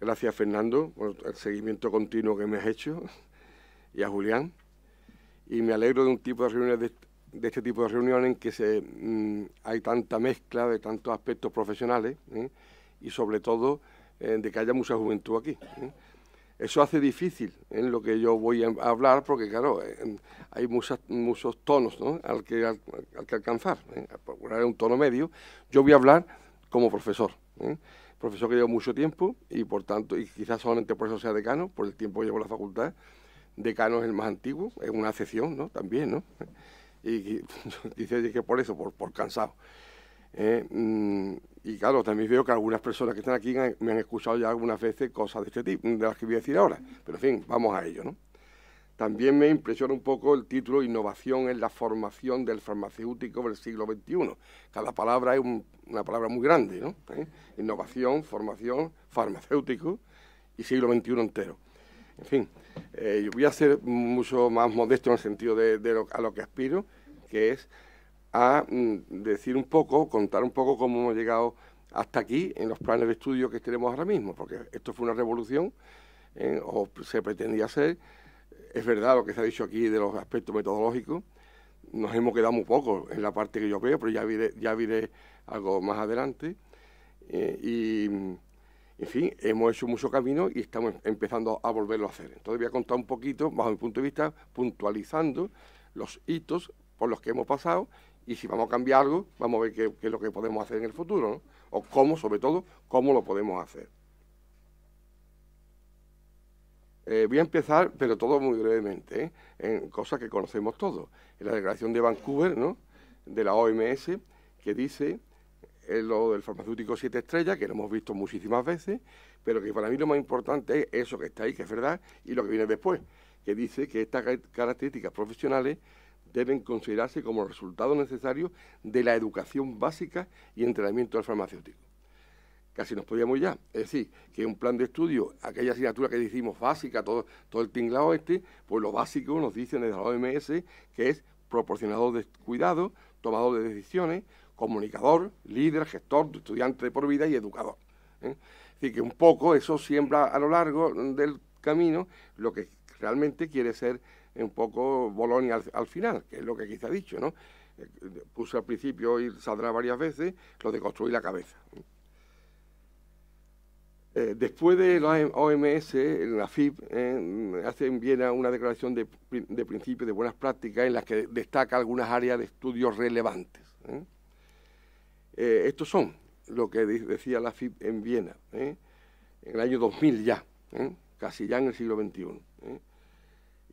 Gracias, Fernando, por el seguimiento continuo que me has hecho y a Julián. Y me alegro de un tipo de reuniones de, este tipo de reuniones en que se, mm, hay tanta mezcla de tantos aspectos profesionales ¿eh? y sobre todo eh, de que haya mucha juventud aquí. ¿eh? Eso hace difícil en lo que yo voy a hablar porque, claro, hay muchos tonos al, que, que alcanzar, a procurar un tono medio. Yo voy a hablar como profesor profesor que llevo mucho tiempo y por tanto, y quizás solamente por eso sea decano, por el tiempo que llevo en la facultad. Decano es el más antiguo, es una excepción, ¿no? También, ¿no? Y, dice que por eso, por, por cansado. Eh, mm, y claro, también veo que algunas personas que están aquí me han escuchado ya algunas veces cosas de este tipo, de las que voy a decir ahora. Pero en fin, vamos a ello, ¿no? También me impresiona un poco el título Innovación en la formación del farmacéutico del siglo XXI. Cada palabra es una palabra muy grande, ¿no? ¿Eh? Innovación, formación, farmacéutico y siglo XXI entero. En fin, eh, yo voy a ser mucho más modesto en el sentido de, lo, a lo que aspiro, que es a mm, decir un poco, contar un poco cómo hemos llegado hasta aquí en los planes de estudio que tenemos ahora mismo, porque esto fue una revolución, ¿eh? o se pretendía ser, es verdad lo que se ha dicho aquí de los aspectos metodológicos. Nos hemos quedado muy poco en la parte que yo veo, pero ya viré, ya algo más adelante. Eh, y, en fin, hemos hecho mucho camino y estamos em, empezando a volverlo a hacer. Entonces voy a contar un poquito, bajo mi punto de vista, puntualizando los hitos por los que hemos pasado y si vamos a cambiar algo, vamos a ver qué, es lo que podemos hacer en el futuro, O cómo, sobre todo, cómo lo podemos hacer. Eh, voy a empezar, pero todo muy brevemente, ¿eh? en cosas que conocemos todos. En la declaración de Vancouver, ¿no? de la OMS, que dice lo del farmacéutico siete estrellas, que lo hemos visto muchísimas veces, pero que para mí lo más importante es eso que está ahí, que es verdad, y lo que viene después, que dice que estas características profesionales deben considerarse como resultado necesario de la educación básica y entrenamiento del farmacéutico casi nos podíamos ya. Es decir, que un plan de estudio, aquella asignatura que decimos básica, todo, el tinglado este, pues lo básico nos dicen desde la OMS que es proporcionador de cuidado, tomador de decisiones, comunicador, líder, gestor, estudiante por vida y educador. ¿eh? Es decir, que un poco eso siembra a lo largo del camino lo que realmente quiere ser un poco Bolonia al, final, que es lo que aquí se ha dicho, ¿no? Eh, puse al principio y saldrá varias veces lo de construir la cabeza. ¿eh? Eh, después de la OMS, la FIP eh, hace en Viena una declaración de, de principios de buenas prácticas en las que destaca algunas áreas de estudios relevantes. ¿eh? estos son lo que decía la FIP en Viena, en el año 2000 ya, casi ya en el siglo XXI.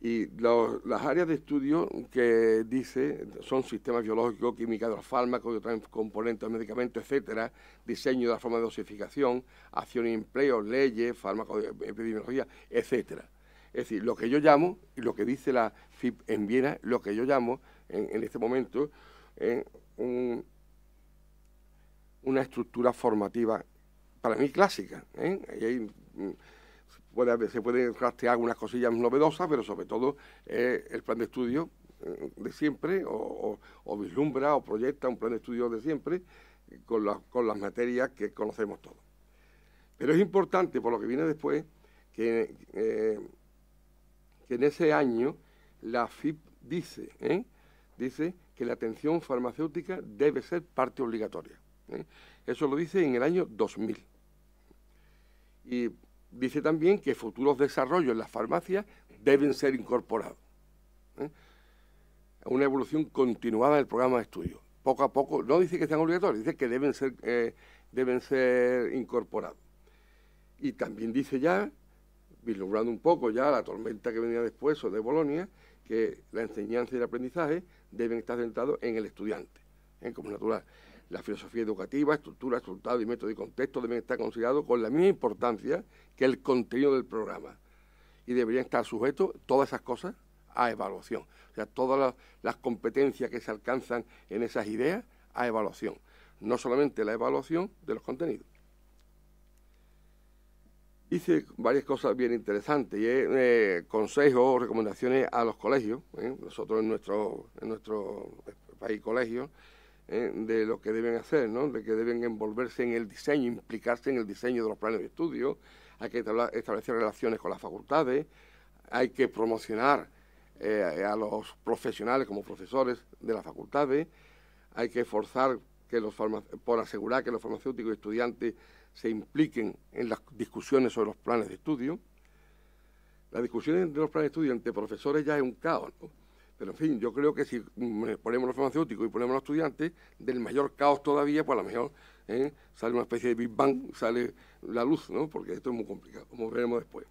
Y las áreas de estudio que dice son sistemas biológicos, química de los fármacos otros componentes de medicamentos, etcétera, diseño de la forma de dosificación, acción y empleo, leyes, fármacos, epidemiología, etcétera. Es decir, lo que yo llamo, y lo que dice la FIP en Viena, lo que yo llamo en, este momento, es una estructura formativa, para mí clásica. ¿eh? Mm, bueno, se pueden rastrear algunas cosillas novedosas, pero sobre todo eh, el plan de estudio eh, de siempre, o, vislumbra o proyecta un plan de estudio de siempre con, las materias que conocemos todos. Pero es importante, por lo que viene después, que, eh, que en ese año la FIP dice, dice que la atención farmacéutica debe ser parte obligatoria. Eso lo dice en el año 2000. Y dice también que futuros desarrollos en las farmacias deben ser incorporados. ¿eh? Una evolución continuada del programa de estudio. Poco a poco, no dice que sean obligatorios, dice que deben ser, eh, deben ser incorporados. Y también dice ya, vislumbrando un poco ya la tormenta que venía después o de Bolonia, que la enseñanza y el aprendizaje deben estar centrados en el estudiante, en ¿eh? como natural la filosofía educativa, estructura, resultado y método y contexto deben estar considerados con la misma importancia que el contenido del programa. Y deberían estar sujetos todas esas cosas a evaluación. O sea, todas las, competencias que se alcanzan en esas ideas a evaluación. No solamente la evaluación de los contenidos. Hice varias cosas bien interesantes y es eh, consejos, recomendaciones a los colegios. ¿eh? Nosotros en nuestro, en nuestro país colegios ¿eh? de lo que deben hacer, ¿no? de que deben envolverse en el diseño, implicarse en el diseño de los planes de estudio, hay que establecer relaciones con las facultades, hay que promocionar eh, a los profesionales como profesores de las facultades, hay que forzar que los por asegurar que los farmacéuticos y estudiantes se impliquen en las discusiones sobre los planes de estudio. Las discusiones de los planes de estudio entre profesores ya es un caos. ¿no? Pero en fin, yo creo que si ponemos los farmacéuticos y ponemos los estudiantes, del mayor caos todavía, pues a lo mejor ¿eh? sale una especie de Big Bang, sale la luz, ¿no? Porque esto es muy complicado, como veremos después.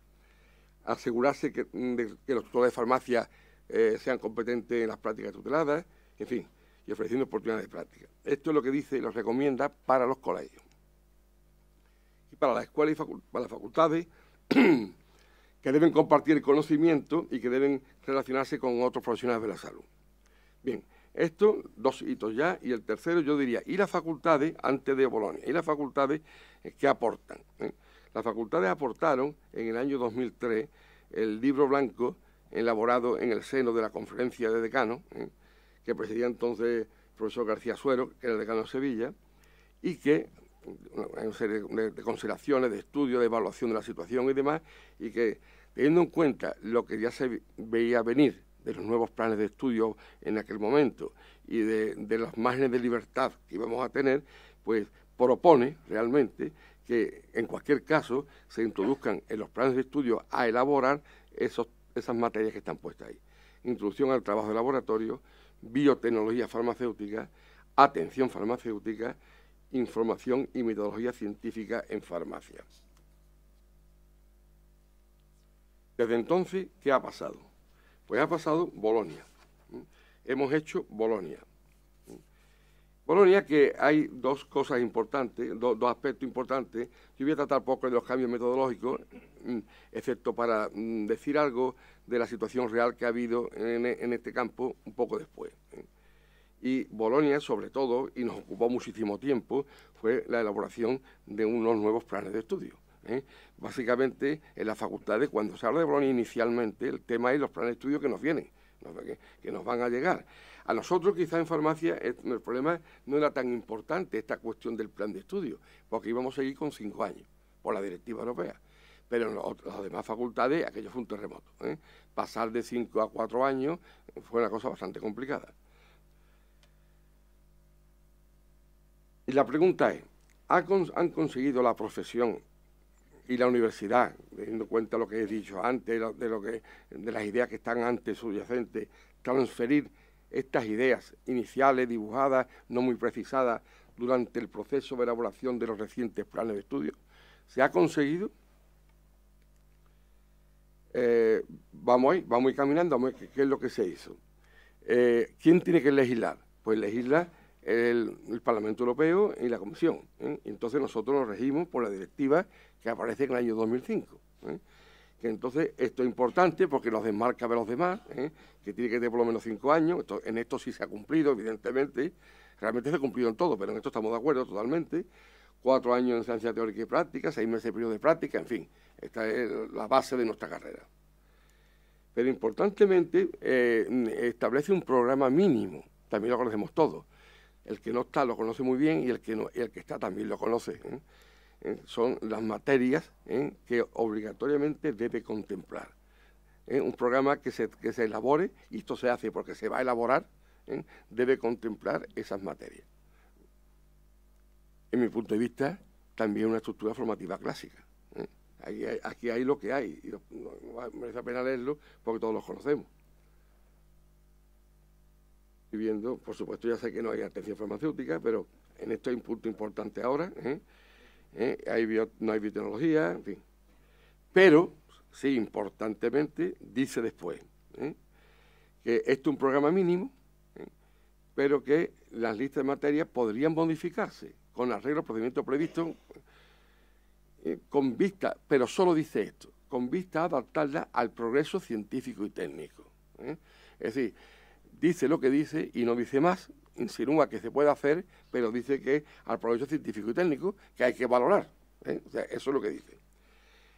Asegurarse que, mm, de, que los tutores de farmacia eh, sean competentes en las prácticas tuteladas, en fin, y ofreciendo oportunidades de práctica. Esto es lo que dice y lo recomienda para los colegios. Y para las escuelas y para las facultades, que deben compartir conocimiento y que deben relacionarse con otros profesionales de la salud. Bien, esto, dos hitos ya, y el tercero yo diría, y las facultades antes de Bolonia, y las facultades eh, que aportan. ¿Eh? Las facultades aportaron en el año 2003 el libro blanco elaborado en el seno de la conferencia de decanos, ¿eh? que presidía entonces el profesor García Suero, que era el decano de Sevilla, y que una serie de, consideraciones, de estudio, de evaluación de la situación y demás, y que teniendo en cuenta lo que ya se veía venir de los nuevos planes de estudio en aquel momento y de, los márgenes de libertad que íbamos a tener, pues propone realmente que en cualquier caso se introduzcan en los planes de estudio a elaborar esas materias que están puestas ahí. Introducción al trabajo de laboratorio, biotecnología farmacéutica, atención farmacéutica, información y metodología científica en farmacia. Desde entonces, ¿qué ha pasado? Pues ha pasado Bolonia. Hemos hecho Bolonia. Bolonia que hay dos cosas importantes, dos aspectos importantes. Yo voy a tratar poco de los cambios metodológicos, excepto para mm, decir algo de la situación real que ha habido en este campo un poco después y Bolonia, sobre todo, y nos ocupó muchísimo tiempo, fue la elaboración de unos nuevos planes de estudio. ¿eh? Básicamente, en las facultades, cuando se habla de Bolonia inicialmente, el tema es los planes de estudio que nos vienen, que, nos van a llegar. A nosotros, quizás en farmacia, el problema no era tan importante esta cuestión del plan de estudio, porque íbamos a seguir con cinco años por la directiva europea. Pero en las demás facultades, aquello fue un terremoto. ¿eh? Pasar de cinco a cuatro años fue una cosa bastante complicada. Y la pregunta es, ¿han conseguido la profesión y la universidad, teniendo en cuenta lo que he dicho antes, de, lo que, de las ideas que están antes subyacentes, transferir estas ideas iniciales, dibujadas, no muy precisadas, durante el proceso de elaboración de los recientes planes de estudio? ¿Se ha conseguido? Eh, vamos ahí, vamos a ir caminando, vamos a ver qué, es lo que se hizo. Eh, ¿Quién tiene que legislar? Pues legislar el, Parlamento Europeo y la Comisión. ¿eh? Y entonces nosotros nos regimos por la directiva que aparece en el año 2005. ¿eh? Que entonces esto es importante porque nos desmarca de los demás, ¿eh? que tiene que tener por lo menos cinco años. en esto sí se ha cumplido, evidentemente. Realmente se ha cumplido en todo, pero en esto estamos de acuerdo totalmente cuatro años en ciencia teórica y práctica, seis meses de periodo de práctica, en fin, esta es la base de nuestra carrera. Pero importantemente establece un programa mínimo, también lo conocemos todos, el que no está lo conoce muy bien y el que, el que está también lo conoce. ¿eh? ¿Eh? Son las materias ¿eh? que obligatoriamente debe contemplar. Un programa que se, elabore, y esto se hace porque se va a elaborar, debe contemplar esas materias. En mi punto de vista, también una estructura formativa clásica. Aquí hay, lo que hay, y merece la pena leerlo porque todos los conocemos viendo por supuesto ya sé que no hay atención farmacéutica, pero en esto hay un punto importante ahora, ¿eh? ¿Eh? no hay biotecnología, en fin. Pero, sí, importantemente, dice después ¿eh? que esto es un programa mínimo, pero que las listas de materias podrían modificarse con arreglo al procedimiento previsto, con vista, pero solo dice esto, con vista a adaptarla al progreso científico y técnico. Es decir, dice lo que dice y no dice más, insinúa que se puede hacer, pero dice que al provecho científico y técnico que hay que valorar. ¿eh? eso es lo que dice.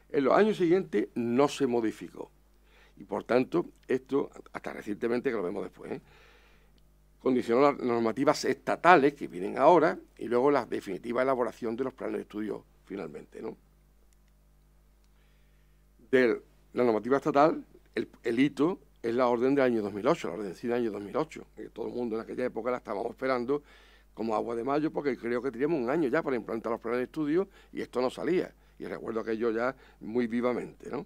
En los años siguientes no se modificó. Y por tanto, esto, hasta recientemente, que lo vemos después, ¿eh? condicionó las normativas estatales que vienen ahora y luego la definitiva elaboración de los planes de estudio finalmente. ¿no? De la normativa estatal, el hito es la orden del año 2008, la orden sí del año 2008, que todo el mundo en aquella época la estábamos esperando como agua de mayo, porque creo que teníamos un año ya para implantar los planes de estudio y esto no salía. Y recuerdo aquello ya muy vivamente, ¿no?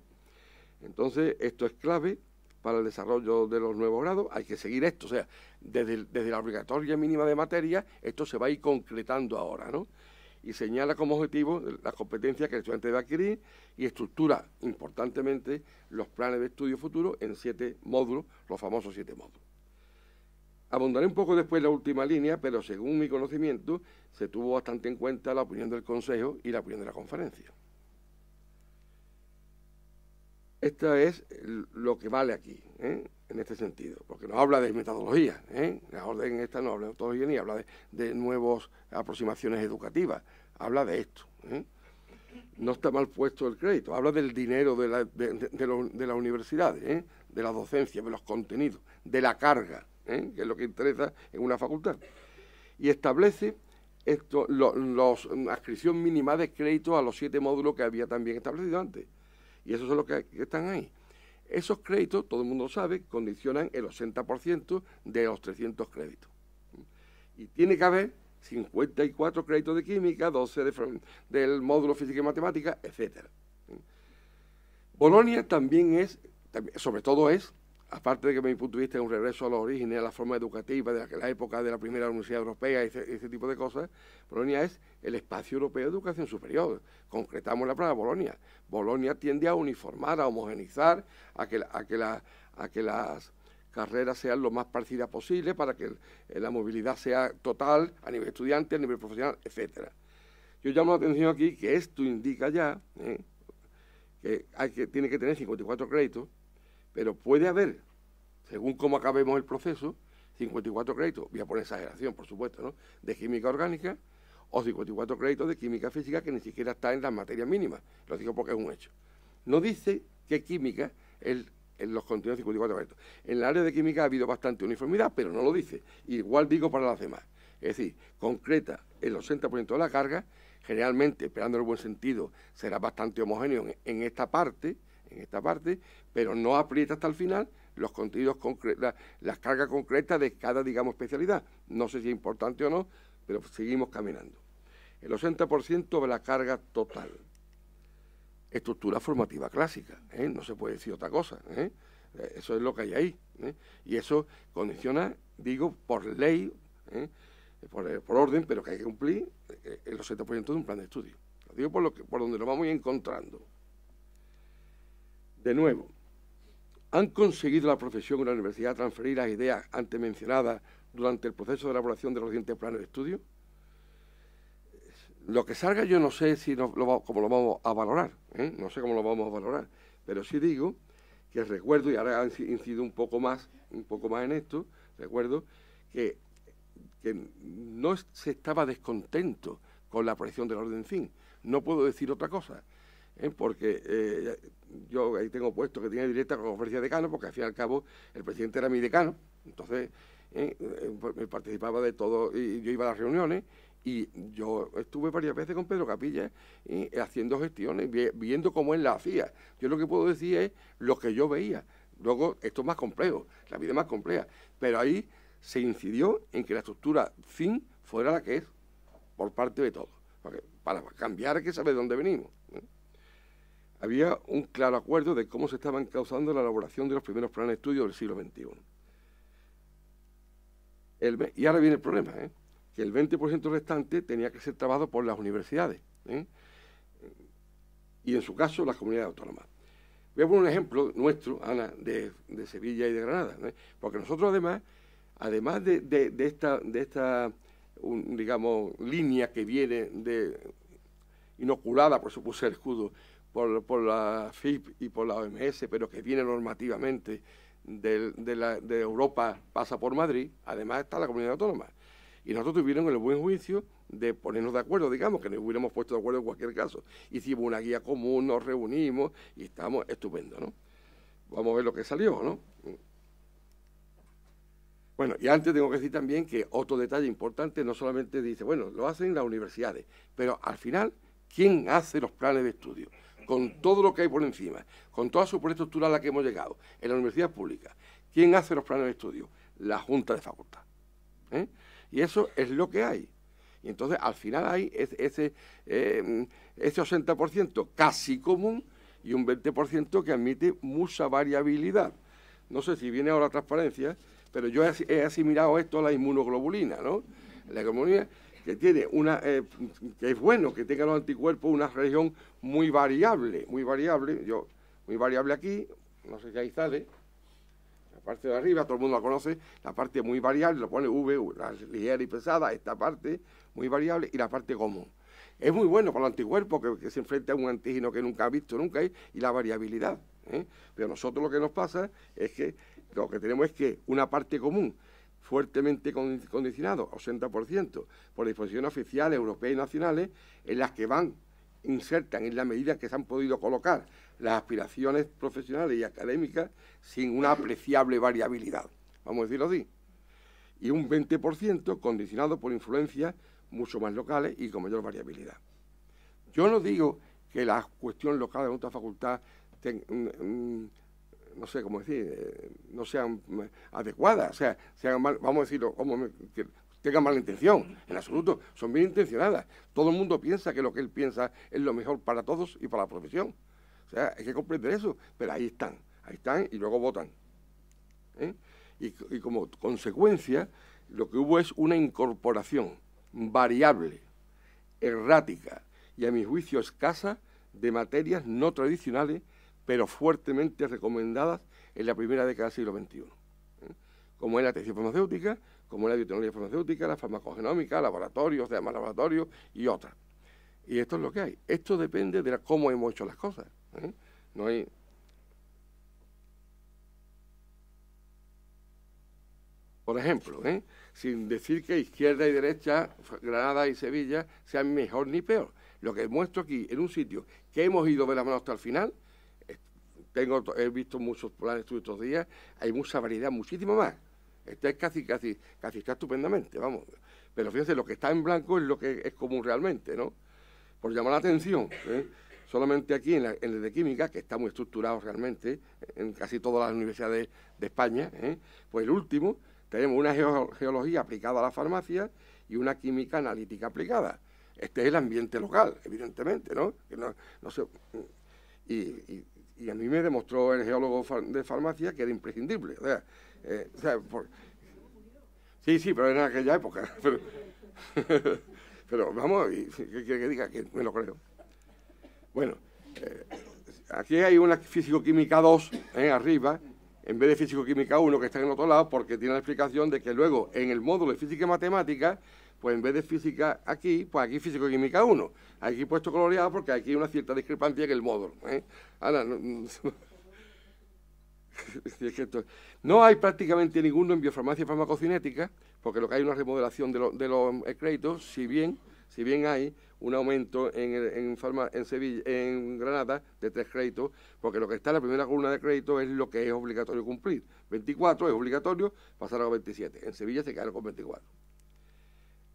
Entonces, esto es clave para el desarrollo de los nuevos grados, hay que seguir esto, o sea, desde, desde la obligatoria mínima de materia, esto se va a ir concretando ahora, ¿no? y señala como objetivo las competencias que el estudiante debe adquirir y estructura importantemente los planes de estudio futuro en siete módulos, los famosos siete módulos. Abundaré un poco después la última línea, pero según mi conocimiento se tuvo bastante en cuenta la opinión del Consejo y la opinión de la conferencia. Esto es lo que vale aquí, ¿eh? en este sentido, porque nos habla de metodología. ¿eh? La orden esta no habla de metodología ni habla de, de nuevas aproximaciones educativas habla de esto. ¿eh? No está mal puesto el crédito, habla del dinero de, la, las universidades, ¿eh? de la docencia, de los contenidos, de la carga, ¿eh? que es lo que interesa en una facultad. Y establece esto, los, la mm, adquisición mínima de crédito a los siete módulos que había también establecido antes. Y esos son los que, que están ahí. Esos créditos, todo el mundo sabe, condicionan el 80% de los 300 créditos. Y tiene que haber 54 créditos de química, 12 del módulo física y matemática, etc. Bolonia también es, sobre todo es, aparte de que mi punto de vista es un regreso a los orígenes, a la forma educativa de la época de la primera universidad europea, y ese tipo de cosas, Bolonia es el espacio europeo de educación superior. Concretamos la palabra Bolonia. Bolonia tiende a uniformar, a homogenizar, a que, a que las carreras sean lo más parecidas posible para que la movilidad sea total a nivel estudiante, a nivel profesional, etcétera. Yo llamo la atención aquí que esto indica ya ¿eh? que, tiene que tener 54 créditos, pero puede haber, según cómo acabemos el proceso, 54 créditos, voy a poner exageración, por supuesto, ¿no? de química orgánica o 54 créditos de química física que ni siquiera está en las materias mínimas. Lo digo porque es un hecho. No dice qué química es en los contenidos 54 En el área de química ha habido bastante uniformidad, pero no lo dice. Igual digo para las demás. Es decir, concreta el 80% de la carga, generalmente, esperando el buen sentido, será bastante homogéneo en, esta parte, en esta parte, pero no aprieta hasta el final los contenidos concretos, las cargas concretas de cada, digamos, especialidad. No sé si es importante o no, pero seguimos caminando. El 80% de la carga total estructura formativa clásica, ¿eh? no se puede decir otra cosa. ¿eh? Eh, eso es lo que hay ahí. Y eso condiciona, digo, por ley, por, orden, pero que hay que cumplir el 60% de un plan de estudio. Lo digo por, lo que, por donde lo vamos encontrando. De nuevo, ¿han conseguido la profesión o la universidad transferir las ideas antes mencionadas durante el proceso de elaboración de los siguientes planes de estudio? lo que salga yo no sé si lo, cómo lo vamos a valorar, ¿eh? no sé cómo lo vamos a valorar, pero sí digo que recuerdo, y ahora incido un poco más, un poco más en esto, recuerdo que, no se estaba descontento con la presión del orden fin. No puedo decir otra cosa, ¿eh? porque eh, yo ahí tengo puesto que tiene directa con conferencia de decano, porque al fin y al cabo el presidente era mi decano, entonces pues, participaba de todo, y yo iba a las reuniones, y yo estuve varias veces con Pedro Capilla haciendo gestiones, viendo cómo él la hacía. Yo lo que puedo decir es lo que yo veía. Luego, esto es más complejo, la vida es más compleja. Pero ahí se incidió en que la estructura fin fuera la que es, por parte de todos. para cambiar hay que saber de dónde venimos. ¿eh? Había un claro acuerdo de cómo se estaban causando la elaboración de los primeros planes de estudio del siglo XXI. y ahora viene el problema, ¿eh? el 20% restante tenía que ser trabajado por las universidades ¿eh? y en su caso las comunidades autónomas. Voy un ejemplo nuestro, Ana, de, Sevilla y de Granada, ¿eh? porque nosotros además, además de, esta, de esta digamos, línea que viene de inoculada, por supuesto, el escudo por, la FIP y por la OMS, pero que viene normativamente de, Europa, pasa por Madrid, además está la comunidad autónoma. Y nosotros tuvieron el buen juicio de ponernos de acuerdo, digamos, que nos hubiéramos puesto de acuerdo en cualquier caso. Hicimos una guía común, nos reunimos y estamos estupendo, ¿no? Vamos a ver lo que salió, ¿no? Bueno, y antes tengo que decir también que otro detalle importante no solamente dice, bueno, lo hacen las universidades, pero al final, ¿quién hace los planes de estudio? Con todo lo que hay por encima, con toda su estructura a la que hemos llegado, en la universidad pública, ¿quién hace los planes de estudio? La Junta de Facultad. ¿eh? Y eso es lo que hay. Y entonces al final hay ese, 80% eh, casi común y un 20% que admite mucha variabilidad. No sé si viene ahora transparencia, pero yo he asimilado esto a la inmunoglobulina, ¿no? La inmunoglobulina que tiene una, eh, que es bueno que tenga los anticuerpos una región muy variable, muy variable, yo, muy variable aquí, no sé si ahí sale, parte de arriba, todo el mundo la conoce, la parte muy variable, lo pone V, la ligera y pesada, esta parte muy variable y la parte común. Es muy bueno para el anticuerpo que, se enfrenta a un antígeno que nunca ha visto, nunca hay, ¿eh? y la variabilidad. ¿eh? Pero nosotros lo que nos pasa es que lo que tenemos es que una parte común fuertemente condicionado, 80%, por disposiciones oficial, europea y nacionales, en las que van, insertan en las medidas que se han podido colocar las aspiraciones profesionales y académicas sin una apreciable variabilidad, vamos a decirlo así, y un 20% condicionado por influencias mucho más locales y con mayor variabilidad. Yo no digo que las cuestiones locales de nuestra facultad mm, mm, no sé cómo decir, eh, no sean mm, adecuadas, o sea, sean mal, vamos a decirlo, como tengan mala intención, en absoluto, son bien intencionadas. Todo el mundo piensa que lo que él piensa es lo mejor para todos y para la profesión. O sea, hay que comprender eso, pero ahí están, ahí están y luego votan. ¿eh? Y, como consecuencia, lo que hubo es una incorporación variable, errática y a mi juicio escasa de materias no tradicionales, pero fuertemente recomendadas en la primera década del siglo XXI, ¿eh? como es la tesis farmacéutica, como es la biotecnología farmacéutica, la farmacogenómica, laboratorios, más laboratorios y otras. Y esto es lo que hay. Esto depende de cómo hemos hecho las cosas. ¿eh? No hay... Por ejemplo, ¿eh? sin decir que izquierda y derecha, Granada y Sevilla, sean mejor ni peor. Lo que muestro aquí, en un sitio que hemos ido de la mano hasta el final, tengo, he visto muchos planes estos días, hay mucha variedad, muchísimo más. Este es casi, casi, casi está estupendamente, vamos. Pero fíjense, lo que está en blanco es lo que es común realmente, ¿no? Por llamar la atención. ¿eh? Solamente aquí, en, la, el de química, que está muy estructurado realmente, en casi todas las universidades de, España, ¿eh? pues el último, tenemos una geología aplicada a la farmacia y una química analítica aplicada. Este es el ambiente local, evidentemente, ¿no? y, a mí me demostró el geólogo de farmacia que era imprescindible. O sea, eh, sí, sí, pero en aquella época. Pero, vamos, quiere que diga que me lo creo. Bueno, eh, aquí hay una físico-química 2 eh, arriba, en vez de físico-química 1 que está en otro lado, porque tiene la explicación de que luego en el módulo de física y matemática, pues en vez de física aquí, pues aquí físico-química 1. Aquí puesto coloreado porque aquí hay una cierta discrepancia en el módulo. Eh. no, hay prácticamente ninguno en biofarmacia y farmacocinética, porque lo que hay es una remodelación de, de los créditos, si bien, si bien hay, un aumento en, en, en, Sevilla, en Granada de tres créditos, porque lo que está en la primera columna de crédito es lo que es obligatorio cumplir. 24 es obligatorio, pasar a 27. En Sevilla se quedaron con 24.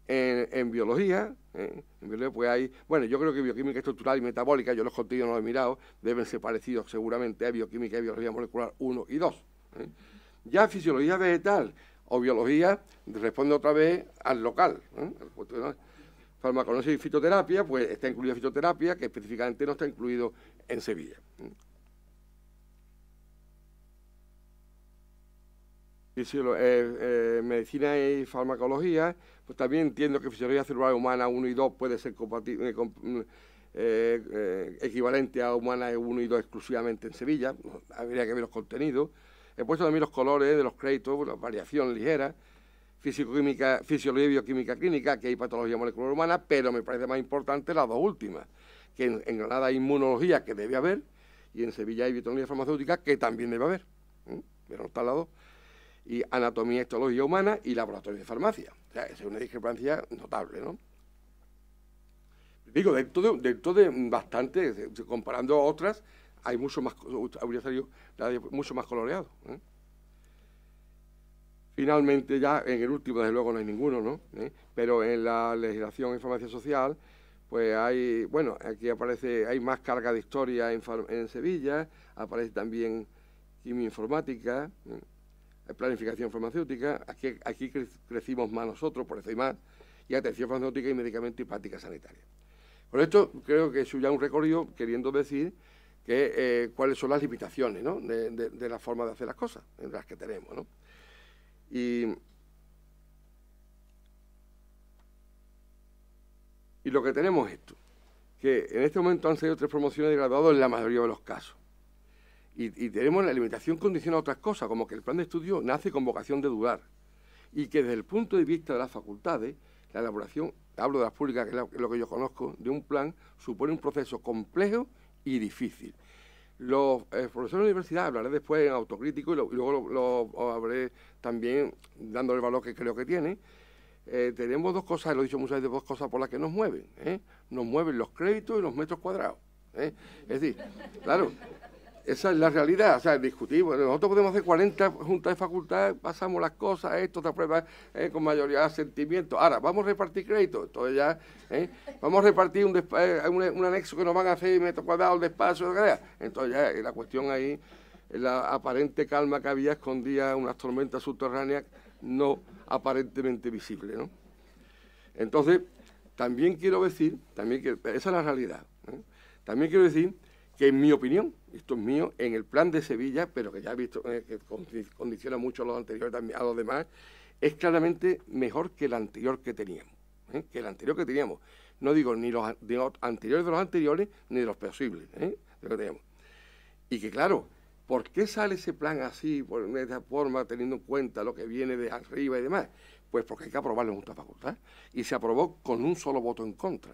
En, biología, ¿eh? en biología pues bueno, yo creo que bioquímica estructural y metabólica, yo los contenidos no los he mirado, deben ser parecidos seguramente a bioquímica y biología molecular 1 y 2. ¿eh? Ya fisiología vegetal o biología responde otra vez al local. ¿eh? farmacología y fitoterapia, pues está incluida fitoterapia, que específicamente no está incluido en Sevilla. Eh, eh, medicina y farmacología, pues también entiendo que fisiología celular humana 1 y 2 puede ser eh, mm, equivalente a humana 1 y 2 exclusivamente en Sevilla, habría que ver los contenidos. He puesto también los colores de los créditos, variación ligera, fisiología y bioquímica clínica, que hay patología molecular humana, pero me parece más importante las dos últimas, que en, Granada hay inmunología, que debe haber, y en Sevilla hay biotecnología farmacéutica, que también debe haber, pero no está al lado, y anatomía, histología humana y laboratorio de farmacia. O sea, es una discrepancia notable, ¿no? Digo, dentro de, de bastante, comparando a otras, hay mucho más, habría salido mucho más coloreado. ¿eh? Finalmente, ya en el último, desde luego, no hay ninguno, ¿no? ¿Eh? Pero en la legislación en farmacia social, pues hay, bueno, aquí aparece, hay más carga de historia en, Sevilla, aparece también quimioinformática, ¿eh? planificación farmacéutica, aquí, crecimos más nosotros, por eso hay más, y atención farmacéutica y medicamento y práctica sanitaria. Por esto creo que es ya un recorrido queriendo decir que eh, cuáles son las limitaciones ¿no? de, de, la forma de hacer las cosas, en las que tenemos. ¿no? Y, y lo que tenemos es esto, que en este momento han salido tres promociones de graduados en la mayoría de los casos. Y, tenemos la limitación condicionada a otras cosas, como que el plan de estudio nace con vocación de durar y que desde el punto de vista de las facultades, la elaboración, hablo de las públicas, que es lo que yo conozco, de un plan supone un proceso complejo y difícil. Los eh, profesores de la universidad, hablaré después en autocrítico y, luego lo, hablaré también dándole el valor que creo que tiene. Eh, tenemos dos cosas, lo he dicho muchas veces, dos cosas por las que nos mueven. ¿eh? Nos mueven los créditos y los metros cuadrados. Es decir, claro, esa es la realidad, o sea, discutimos. Nosotros podemos hacer 40 juntas de facultades, pasamos las cosas, esto, otra prueba, eh, con mayoría de sentimiento. Ahora, vamos a repartir crédito, entonces ya, ¿eh? vamos a repartir eh, un, anexo que nos van a hacer metros cuadrados de espacio, entonces ya la cuestión ahí, la aparente calma que había escondía unas tormentas subterráneas no aparentemente visible. Entonces, también quiero decir, también que, esa es la realidad, también quiero decir que en mi opinión, esto es mío, en el plan de Sevilla, pero que ya he visto eh, que condiciona mucho a los anteriores también, a los demás, es claramente mejor que el anterior que teníamos. ¿eh? Que el anterior que teníamos. No digo ni los, anteriores de los anteriores, ni de los posibles, ¿eh? que Y que claro, ¿por qué sale ese plan así, por, de esa forma, teniendo en cuenta lo que viene de arriba y demás? Pues porque hay que aprobarlo en nuestra facultad. Y se aprobó con un solo voto en contra.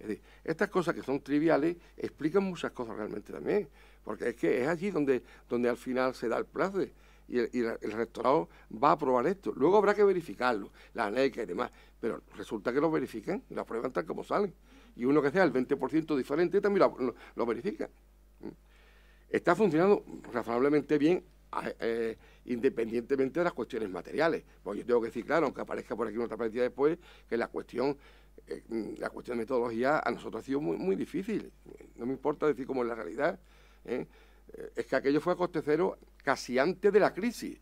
Es decir, estas cosas que son triviales explican muchas cosas realmente también, porque es que es allí donde, donde al final se da el plazo y, el, rectorado va a aprobar esto. Luego habrá que verificarlo, la ANECA y demás, pero resulta que lo verifican lo aprueban tal como salen. Y uno que sea el 20% diferente también lo, verifica. Está funcionando razonablemente bien eh, independientemente de las cuestiones materiales. porque yo tengo que decir, claro, aunque aparezca por aquí una otra después, que la cuestión eh, la cuestión de metodología a nosotros ha sido muy, muy difícil. No me importa decir cómo es la realidad. ¿eh? Eh, es que aquello fue a casi antes de la crisis.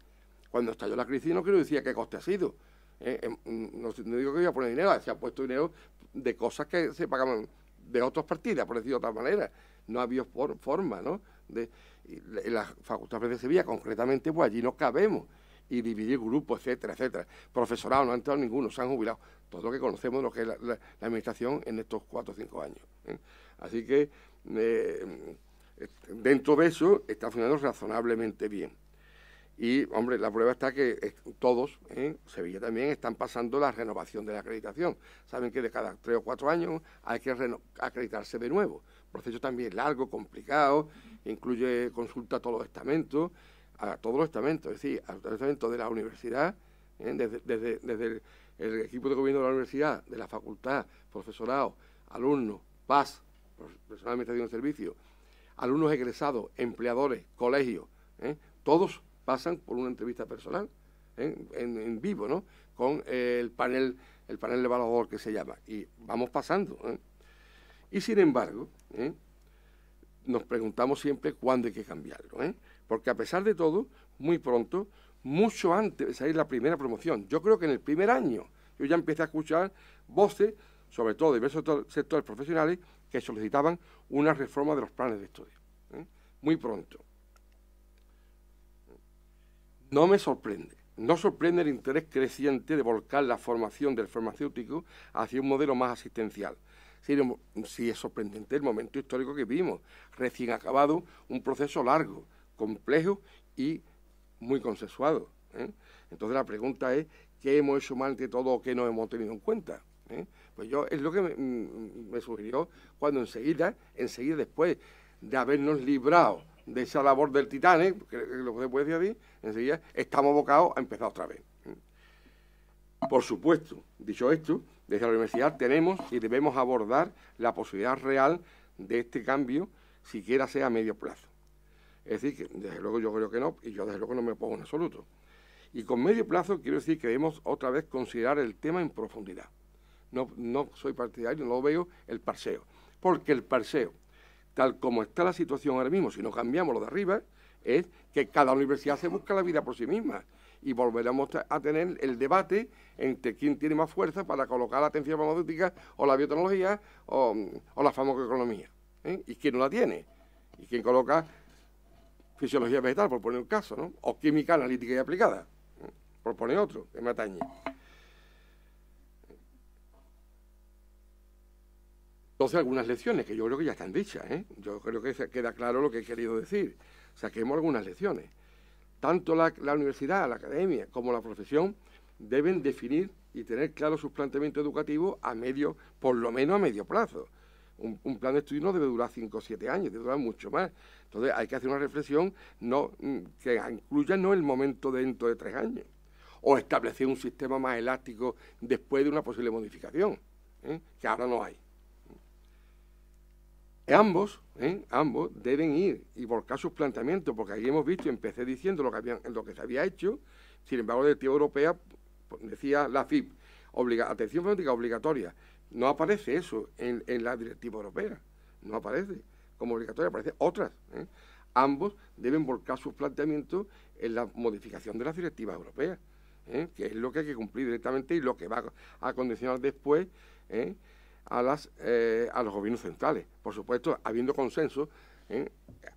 Cuando estalló la crisis no quiero decir que coste ha sido. Em, mm, no, digo que iba a poner dinero, se ha puesto dinero de cosas que se pagaban de otras partidas, por decirlo de otra manera. No había forma, ¿no? De, en la Facultad de Sevilla, concretamente, pues allí no cabemos y dividir grupos, etcétera, etcétera. Profesorado, no han entrado ninguno, se han jubilado. Todo lo que conocemos lo que es la, administración en estos cuatro o cinco años. ¿eh? Así que eh, dentro de eso está funcionando razonablemente bien. Y, hombre, la prueba está que eh, todos, en Sevilla también, están pasando la renovación de la acreditación. Saben que de cada tres o cuatro años hay que acreditarse de nuevo. proceso también largo, complicado, incluye consulta a todos los estamentos a todos los estamentos, es decir, a los estamentos de la universidad, ¿eh? desde, el, equipo de gobierno de la universidad, de la facultad, profesorado, alumnos, PAS, personalmente administrativo de servicio, alumnos egresados, empleadores, colegios, ¿eh? todos pasan por una entrevista personal ¿eh? en, vivo, ¿no? Con el panel, el panel de evaluador que se llama. Y vamos pasando. Y sin embargo, nos preguntamos siempre cuándo hay que cambiarlo. ¿eh? porque a pesar de todo, muy pronto, mucho antes de salir la primera promoción, yo creo que en el primer año, yo ya empecé a escuchar voces, sobre todo de diversos sectores profesionales, que solicitaban una reforma de los planes de estudio. ¿eh? Muy pronto. No me sorprende. No sorprende el interés creciente de volcar la formación del farmacéutico hacia un modelo más asistencial. Sí, es sorprendente el momento histórico que vivimos, recién acabado un proceso largo, complejo y muy consensuado. ¿eh? Entonces la pregunta es, ¿qué hemos hecho mal de todo o qué no hemos tenido en cuenta? ¿Eh? Pues yo es lo que mm, me, sugirió cuando enseguida, enseguida después de habernos librado de esa labor del titán, que, lo que se puede decir enseguida estamos bocados a empezar otra vez. ¿eh? Por supuesto, dicho esto, desde la universidad tenemos y debemos abordar la posibilidad real de este cambio, siquiera sea a medio plazo. Es decir, que desde luego yo creo que no, y yo desde luego no me opongo en absoluto. Y con medio plazo quiero decir que debemos otra vez considerar el tema en profundidad. No, no soy partidario, no veo el parseo. Porque el parseo, tal como está la situación ahora mismo, si no cambiamos lo de arriba, es que cada universidad se busca la vida por sí misma y volveremos a tener el debate entre quién tiene más fuerza para colocar la atención farmacéutica o la biotecnología o, la famosa economía ¿eh? y quién no la tiene y quién coloca fisiología vegetal, por poner un caso, ¿no? o química analítica y aplicada, por poner otro, en me Entonces, algunas lecciones que yo creo que ya están dichas, ¿eh? yo creo que queda claro lo que he querido decir. Saquemos algunas lecciones. Tanto la, universidad, la academia, como la profesión deben definir y tener claro su planteamiento educativo a medio, por lo menos a medio plazo un, plan de estudio no debe durar 5 o 7 años, debe durar mucho más. Entonces hay que hacer una reflexión no, mm, que incluya no el momento dentro de 3 años, o establecer un sistema más elástico después de una posible modificación, ¿eh? que ahora no hay. ambos, ¿eh? ambos deben ir y volcar sus planteamientos, porque ahí hemos visto, empecé diciendo lo que, lo que se había hecho, sin embargo, la directiva europea pues, decía la FIP, atención política obligatoria, no aparece eso en, la directiva europea, no aparece como obligatoria, aparece otras. ¿eh? Ambos deben volcar sus planteamientos en la modificación de las directivas europeas, ¿eh? que es lo que hay que cumplir directamente y lo que va a condicionar después ¿eh? a, las, a los gobiernos centrales. Por supuesto, habiendo consenso,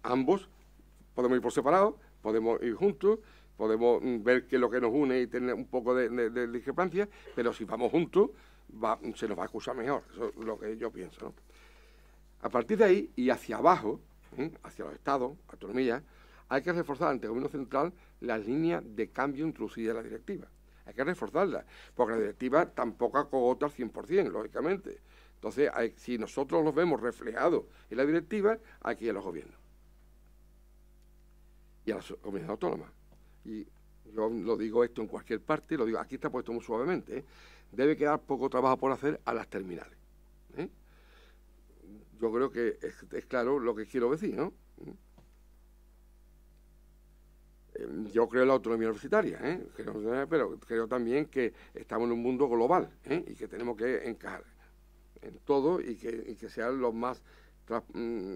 ambos podemos ir por separado, podemos ir juntos podemos mm, ver que lo que nos une y tener un poco de, discrepancia, pero si vamos juntos, se nos va a acusar mejor. Eso es lo que yo pienso. A partir de ahí y hacia abajo, ¿eh? hacia los estados, autonomías, hay que reforzar ante el gobierno central la línea de cambio introducida en la directiva. Hay que reforzarla, porque la directiva tampoco acogota al 100%, lógicamente. Entonces, si nosotros los vemos reflejados en la directiva, aquí a los gobiernos. Y a las comunidades autónomas y yo lo digo esto en cualquier parte, lo digo, aquí está puesto muy suavemente, ¿eh? debe quedar poco trabajo por hacer a las terminales. ¿eh? Yo creo que es, claro lo que quiero decir, ¿no? Mm. Eh, yo creo en la autonomía universitaria, pero creo también que estamos en un mundo global y que tenemos que encajar en todo y que, y sea más, mm,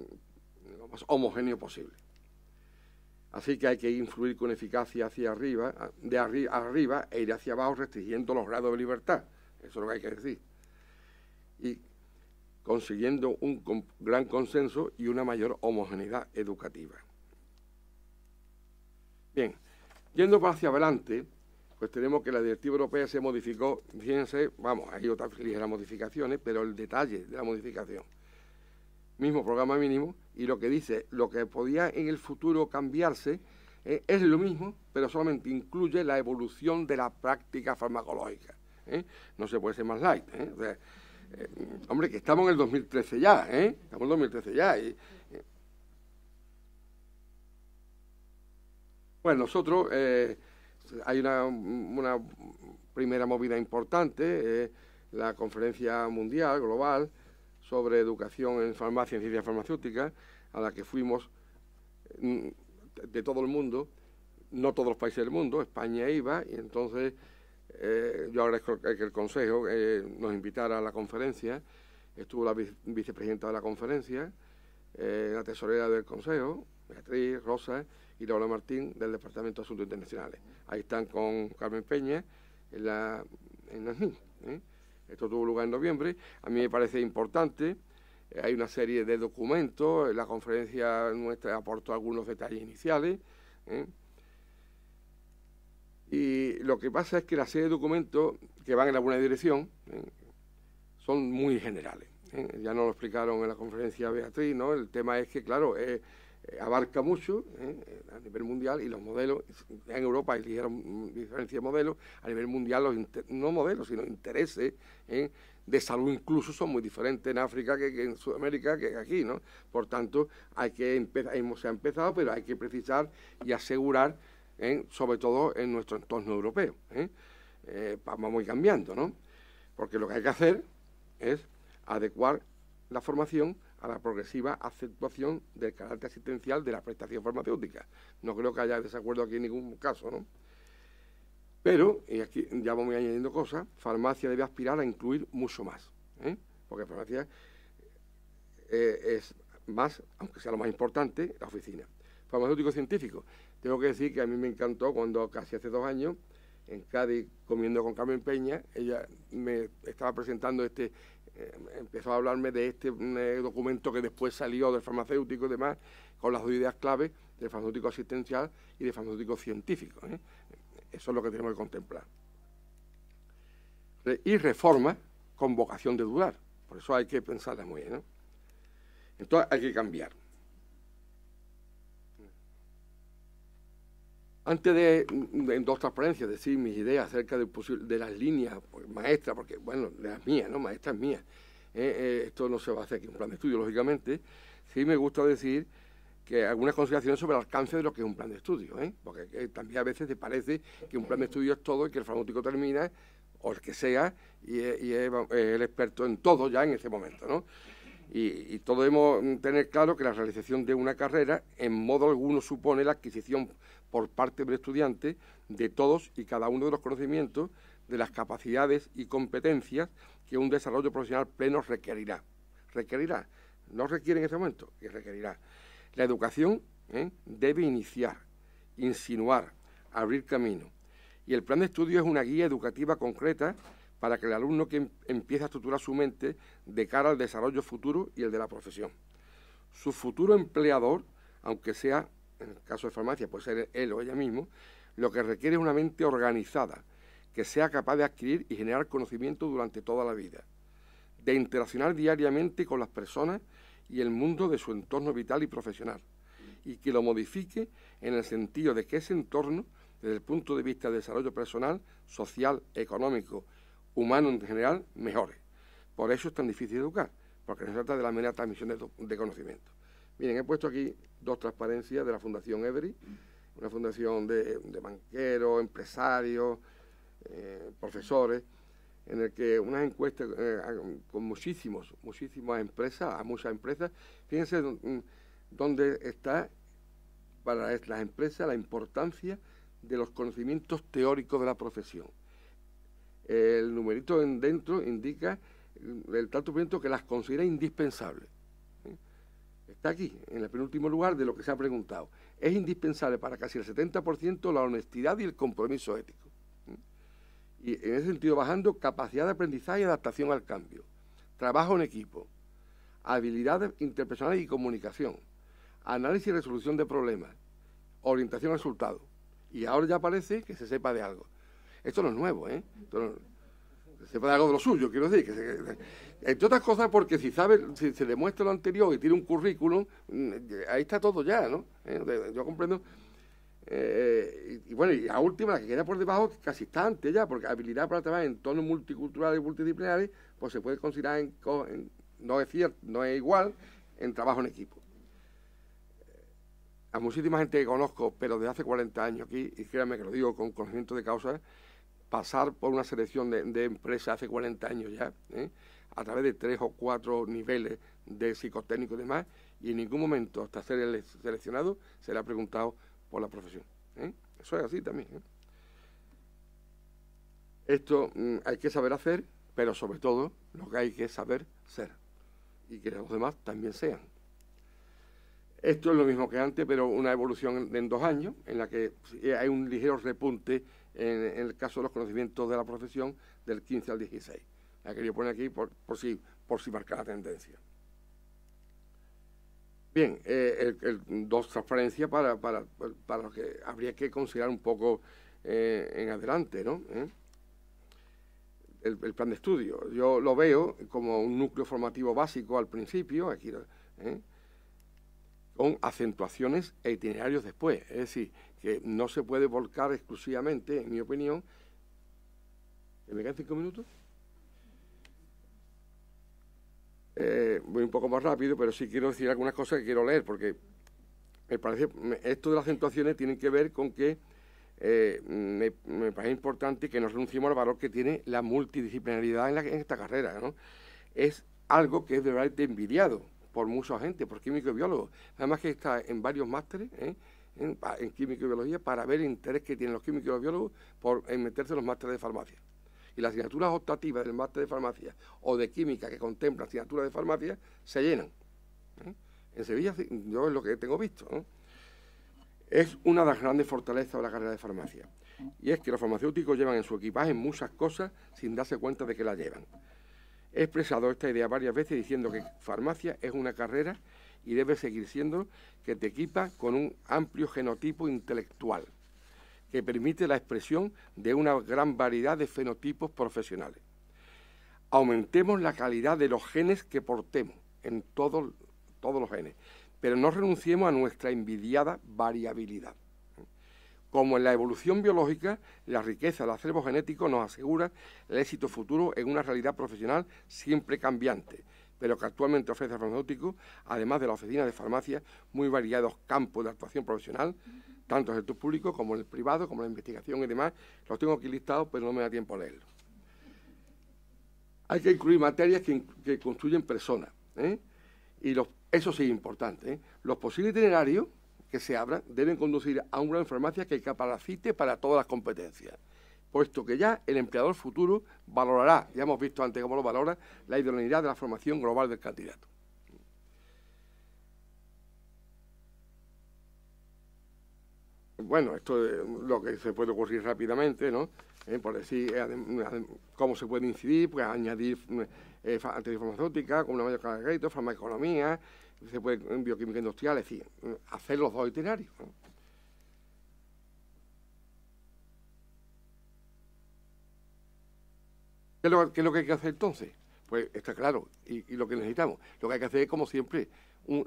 lo más homogéneo posible. Así que hay que influir con eficacia hacia arriba, de arriba arriba e ir hacia abajo restringiendo los grados de libertad. Eso es lo que hay que decir. Y consiguiendo un gran consenso y una mayor homogeneidad educativa. Bien, yendo para hacia adelante, pues tenemos que la directiva europea se modificó, fíjense, vamos, hay otras ligeras modificaciones, pero el detalle de la modificación mismo programa mínimo, y lo que dice, lo que podía en el futuro cambiarse eh, es lo mismo, pero solamente incluye la evolución de la práctica farmacológica. Eh. No se puede ser más light. Eh. hombre, que estamos en el 2013 ya, estamos en el 2013 ya. Bueno, nosotros hay una, una, primera movida importante, la conferencia mundial, global, sobre educación en farmacia, y ciencia farmacéutica a la que fuimos mm, de todo el mundo, no todos los países del mundo, España iba, y entonces eh, yo agradezco que el Consejo eh, nos invitara a la conferencia, estuvo la vicepresidenta de la conferencia, eh, la tesorera del Consejo, Beatriz, Rosa y Laura Martín del Departamento de Asuntos Internacionales. Ahí están con Carmen Peña en la en esto tuvo lugar en noviembre. A mí me parece importante. Hay una serie de documentos. La conferencia nuestra aportó algunos detalles iniciales. ¿eh? Y lo que pasa es que la serie de documentos que van en alguna buena dirección ¿eh? son muy generales. ¿eh? Ya nos lo explicaron en la conferencia Beatriz, ¿no? El tema es que, claro, eh, abarca mucho eh, eh, a nivel mundial y los modelos, en Europa hay ligera mm, diferencia de modelos, a nivel mundial los no modelos, sino intereses de salud incluso son muy diferentes en África que, en Sudamérica que aquí, ¿no? Por tanto, hay que empezar, ha empezado, pero hay que precisar y asegurar, sobre todo en nuestro entorno europeo. vamos a ir cambiando, ¿no? Porque lo que hay que hacer es adecuar la formación a la progresiva aceptación del carácter asistencial de la prestación farmacéutica. No creo que haya desacuerdo aquí en ningún caso, ¿no? Pero, y aquí ya vamos añadiendo cosas, farmacia debe aspirar a incluir mucho más, ¿eh? porque farmacia eh, es más, aunque sea lo más importante, la oficina. Farmacéutico científico. Tengo que decir que a mí me encantó cuando casi hace dos años en Cádiz comiendo con Carmen Peña, ella me estaba presentando este eh, empezó a hablarme de este mm, eh, documento que después salió del farmacéutico y demás, con las dos ideas clave del farmacéutico asistencial y del farmacéutico científico. ¿eh? Eso es lo que tenemos que contemplar. Y reforma con vocación de dudar. Por eso hay que pensarla muy bien. Entonces hay que cambiar. Antes de, en dos transparencias, decir mis ideas acerca de, las líneas pues, maestras, porque, bueno, las mías, ¿no? Maestras mías. Eh, eh, esto no se va a hacer aquí un plan de estudio, lógicamente. Sí me gusta decir que algunas consideraciones sobre el alcance de lo que es un plan de estudio, ¿eh? porque eh, también a veces te parece que un plan de estudio es todo y que el farmacéutico termina, o el que sea, y, es, el experto en todo ya en ese momento, ¿no? Y, y todos debemos mm, tener claro que la realización de una carrera en modo alguno supone la adquisición por parte del estudiante de todos y cada uno de los conocimientos, de las capacidades y competencias que un desarrollo profesional pleno requerirá. Requerirá, no requiere en ese momento, y requerirá. La educación ¿eh? debe iniciar, insinuar, abrir camino. Y el plan de estudio es una guía educativa concreta para que el alumno que em-, empiece a estructurar su mente de cara al desarrollo futuro y el de la profesión. Su futuro empleador, aunque sea en el caso de farmacia puede ser él o ella mismo, lo que requiere es una mente organizada, que sea capaz de adquirir y generar conocimiento durante toda la vida, de interaccionar diariamente con las personas y el mundo de su entorno vital y profesional, y que lo modifique en el sentido de que ese entorno, desde el punto de vista del desarrollo personal, social, económico, humano en general, mejore. Por eso es tan difícil educar, porque se trata de la mera transmisión de conocimiento. Miren, he puesto aquí dos transparencias de la Fundación Every, una fundación de, banqueros, empresarios, eh, profesores, en el que unas encuestas eh, con muchísimos, muchísimas empresas, a muchas empresas, fíjense mm, dónde está para las empresas la importancia de los conocimientos teóricos de la profesión. El numerito en dentro indica mm, el tanto que las considera indispensables está aquí, en el penúltimo lugar de lo que se ha preguntado. Es indispensable para casi el 70% la honestidad y el compromiso ético. Y en ese sentido, bajando capacidad de aprendizaje y adaptación al cambio, trabajo en equipo, habilidades interpersonales y comunicación, análisis y resolución de problemas, orientación al resultado. Y ahora ya parece que se sepa de algo. Esto no es nuevo, ¿eh? se puede algo de lo suyo, quiero decir. Que entre otras cosas, porque si sabe, si se demuestra lo anterior y tiene un currículum, mm, eh, ahí está todo ya, ¿no? Eh, yo comprendo. Eh, y, bueno, y la última, la que queda por debajo, casi está antes ya, porque habilidad para trabajar en entornos multiculturales y multidisciplinares, pues se puede considerar, en, no es cierto, no es igual, en trabajo en equipo. A muchísima gente que conozco, pero desde hace 40 años aquí, y créanme que lo digo con conocimiento de causa, pasar por una selección de, empresas hace 40 años ya, ¿eh? a través de tres o cuatro niveles de psicotécnico y demás, y en ningún momento hasta ser seleccionado se preguntado por la profesión. ¿eh? Eso es así también. ¿eh? Esto mm, hay que saber hacer, pero sobre todo lo que hay que saber ser, y que los demás también sean. Esto es lo mismo que antes, pero una evolución en dos años, en la que hay un ligero repunte en, el caso de los conocimientos de la profesión del 15 al 16. La quería poner aquí por, si, por si marca la tendencia. Bien, eh, dos transparencias para, para, lo que habría que considerar un poco eh, en adelante, ¿no? ¿Eh? El, plan de estudio. Yo lo veo como un núcleo formativo básico al principio, aquí, con acentuaciones e itinerarios después. Es decir, que no se puede volcar exclusivamente, en mi opinión. ¿Me quedan cinco minutos? Eh, voy un poco más rápido, pero sí quiero decir algunas cosas que quiero leer, porque me parece, esto de las acentuaciones tiene que ver con que eh, me, parece importante que nos renunciemos al valor que tiene la multidisciplinaridad en, en esta carrera. Es algo que es de verdad envidiado por mucha gente, por químicos y biólogos. ...además que está en varios másteres, ¿eh? en, química y biología para ver el interés que tienen los químicos y los biólogos por, en meterse en los másteres de farmacia. Y las asignaturas optativas del máster de farmacia o de química que contemplan asignaturas de farmacia se llenan. ¿eh? En Sevilla, yo es lo que tengo visto. Es una de las grandes fortalezas de la carrera de farmacia. Y es que los farmacéuticos llevan en su equipaje muchas cosas sin darse cuenta de que las llevan. He expresado esta idea varias veces diciendo que farmacia es una carrera y debe seguir siendo que te equipa con un amplio genotipo intelectual que permite la expresión de una gran variedad de fenotipos profesionales. Aumentemos la calidad de los genes que portemos en todos los genes, pero no renunciemos a nuestra envidiada variabilidad. Como en la evolución biológica, la riqueza del acervo genético nos asegura el éxito futuro en una realidad profesional siempre cambiante, de lo que actualmente ofrece el farmacéutico, además de la oficina de farmacia, muy variados campos de actuación profesional, tanto en el sector público como en el privado, como en la investigación y demás. Los tengo aquí listados, pero no me da tiempo a leerlos. Hay que incluir materias que, construyen personas. ¿eh? Y los, eso sí es importante. ¿eh? Los posibles itinerarios que se abran deben conducir a un gran farmacia que capacite para todas las competencias puesto que ya el empleador futuro valorará, ya hemos visto antes cómo lo valora, la idoneidad de la formación global del candidato. Bueno, esto es lo que se puede ocurrir rápidamente, ¿no? Eh, por decir eh, cómo se puede incidir, pues añadir eh, antifarmacéutica, con una mayor carga de crédito, farmacoeconomía, se puede bioquímica industrial, es decir, hacer los dos itinerarios. ¿Qué es, lo, que hay que hacer entonces? Pues está claro, y, lo que necesitamos. Lo que hay que hacer es, como siempre,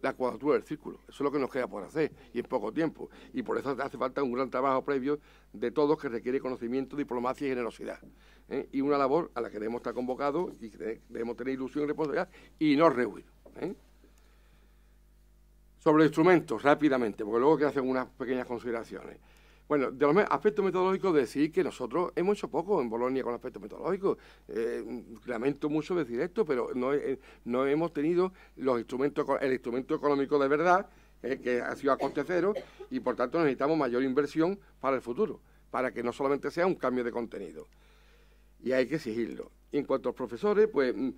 la cuadratura del círculo. Eso es lo que nos queda por hacer, y en poco tiempo. Y por eso hace falta un gran trabajo previo de todos que requiere conocimiento, diplomacia y generosidad. ¿eh? Y una labor a la que debemos estar convocados y debemos tener ilusión y responsabilidad y no rehuir. ¿eh? Sobre instrumentos, rápidamente, porque luego que hacen unas pequeñas consideraciones. Bueno, de los aspectos metodológicos, decir que nosotros hemos hecho poco en Bolonia con aspectos metodológicos. Eh, lamento mucho decir esto, pero no, eh, hemos tenido los instrumentos, el instrumento económico de verdad, eh, que ha sido a coste cero, y por tanto necesitamos mayor inversión para el futuro, para que no solamente sea un cambio de contenido. Y hay que exigirlo en cuanto a los profesores, pues mm,